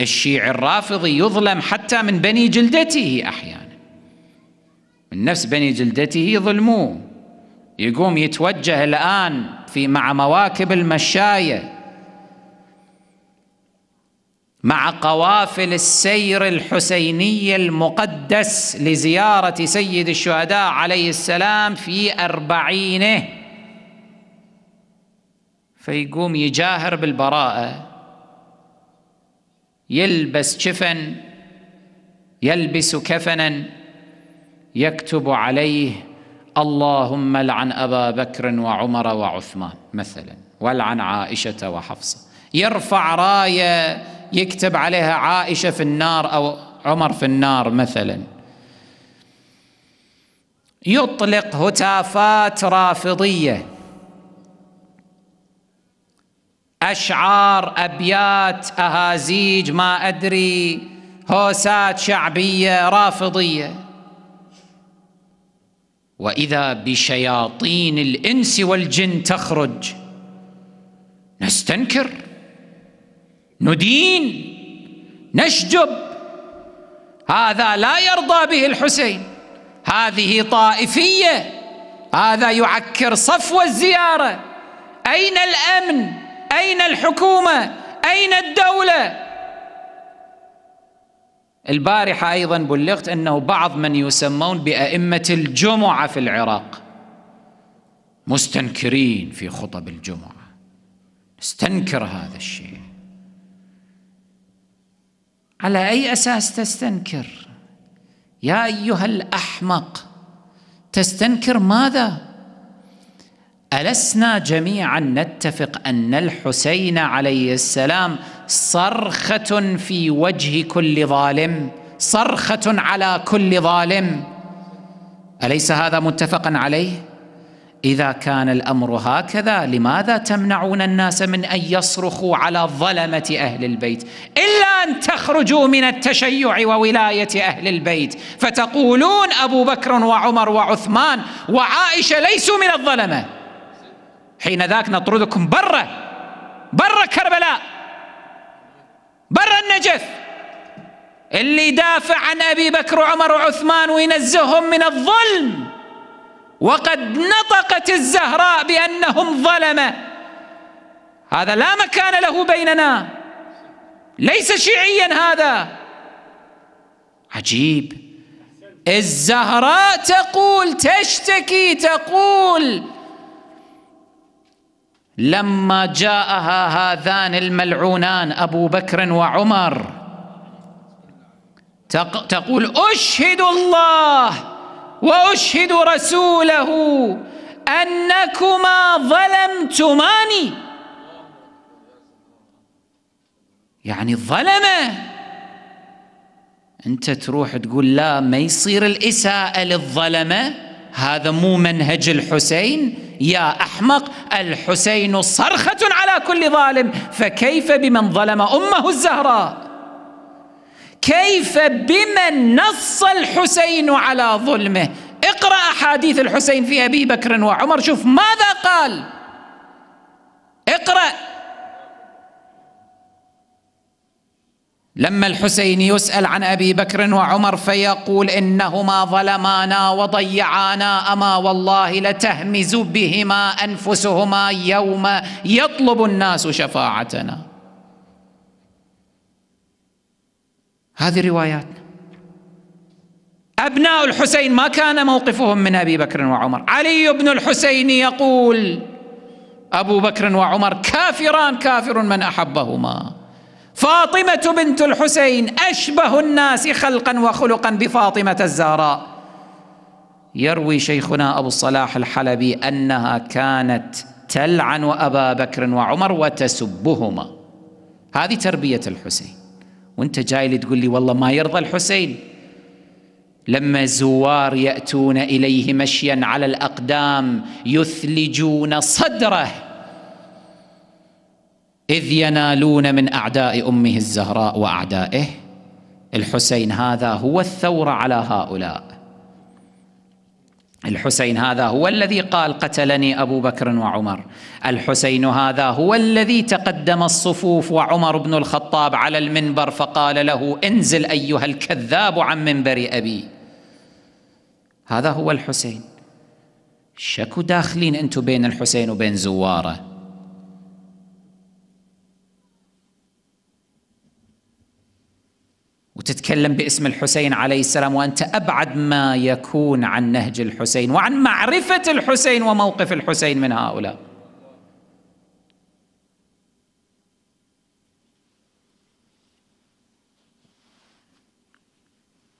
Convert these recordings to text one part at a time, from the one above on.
الشيعي الرافضي يظلم حتى من بني جلدته احيانا من نفس بني جلدته يظلموه يقوم يتوجه الان في مع مواكب المشايه مع قوافل السير الحسيني المقدس لزيارة سيد الشهداء عليه السلام في أربعينه فيقوم يجاهر بالبراءة يلبس شفن يلبس كفنا يكتب عليه اللهم لعن ابا بكر وعمر وعثمان مثلا والعن عائشه وحفصه يرفع رايه يكتب عليها عائشه في النار او عمر في النار مثلا يطلق هتافات رافضيه أشعار أبيات أهازيج ما أدري هوسات شعبية رافضية وإذا بشياطين الإنس والجن تخرج نستنكر ندين نشجب هذا لا يرضى به الحسين هذه طائفية هذا يعكر صفو الزيارة أين الأمن؟ أين الحكومة أين الدولة البارحة أيضا بلغت أنه بعض من يسمون بأئمة الجمعة في العراق مستنكرين في خطب الجمعة استنكر هذا الشيء على أي أساس تستنكر يا أيها الأحمق تستنكر ماذا ألسنا جميعا نتفق أن الحسين عليه السلام صرخة في وجه كل ظالم صرخة على كل ظالم أليس هذا متفقا عليه؟ إذا كان الأمر هكذا لماذا تمنعون الناس من أن يصرخوا على ظلمة أهل البيت إلا أن تخرجوا من التشيع وولاية أهل البيت فتقولون أبو بكر وعمر وعثمان وعائشة ليسوا من الظلمة حين ذاك نطردكم برا برا كربلاء برا النجف اللي دافع عن أبي بكر وعمر وعثمان وينزههم من الظلم وقد نطقت الزهراء بأنهم ظلمة هذا لا مكان له بيننا ليس شيعيا هذا عجيب الزهراء تقول تشتكي تقول لما جاءها هذان الملعونان أبو بكر وعمر تقول أشهد الله وأشهد رسوله أنكما ظلمتماني يعني الظلمة أنت تروح تقول لا ما يصير الإساءة للظلمة هذا مو منهج الحسين يا احمق الحسين صرخه على كل ظالم فكيف بمن ظلم امه الزهراء كيف بمن نص الحسين على ظلمه اقرا احاديث الحسين في ابي بكر وعمر شوف ماذا قال لما الحسين يسأل عن أبي بكر وعمر فيقول إنهما ظلمانا وضيعانا أما والله لتهمز بهما أنفسهما يوم يطلب الناس شفاعتنا هذه رواياتنا أبناء الحسين ما كان موقفهم من أبي بكر وعمر علي بن الحسين يقول أبو بكر وعمر كافران كافر من أحبهما فاطمة بنت الحسين أشبه الناس خلقا وخلقا بفاطمة الزهراء يروي شيخنا أبو الصلاح الحلبي أنها كانت تلعن أبا بكر وعمر وتسبهما هذه تربية الحسين وانت جاي لي تقول لي والله ما يرضى الحسين لما زوار يأتون إليه مشيا على الأقدام يثلجون صدره إذ ينالون من أعداء أمه الزهراء وأعدائه الحسين هذا هو الثورة على هؤلاء الحسين هذا هو الذي قال قتلني أبو بكر وعمر الحسين هذا هو الذي تقدم الصفوف وعمر بن الخطاب على المنبر فقال له انزل أيها الكذاب عن منبر أبي هذا هو الحسين شكو داخلين أنتم بين الحسين وبين زواره وتتكلم باسم الحسين عليه السلام وانت ابعد ما يكون عن نهج الحسين وعن معرفه الحسين وموقف الحسين من هؤلاء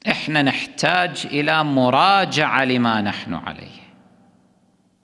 احنا نحتاج الى مراجعه لما نحن عليه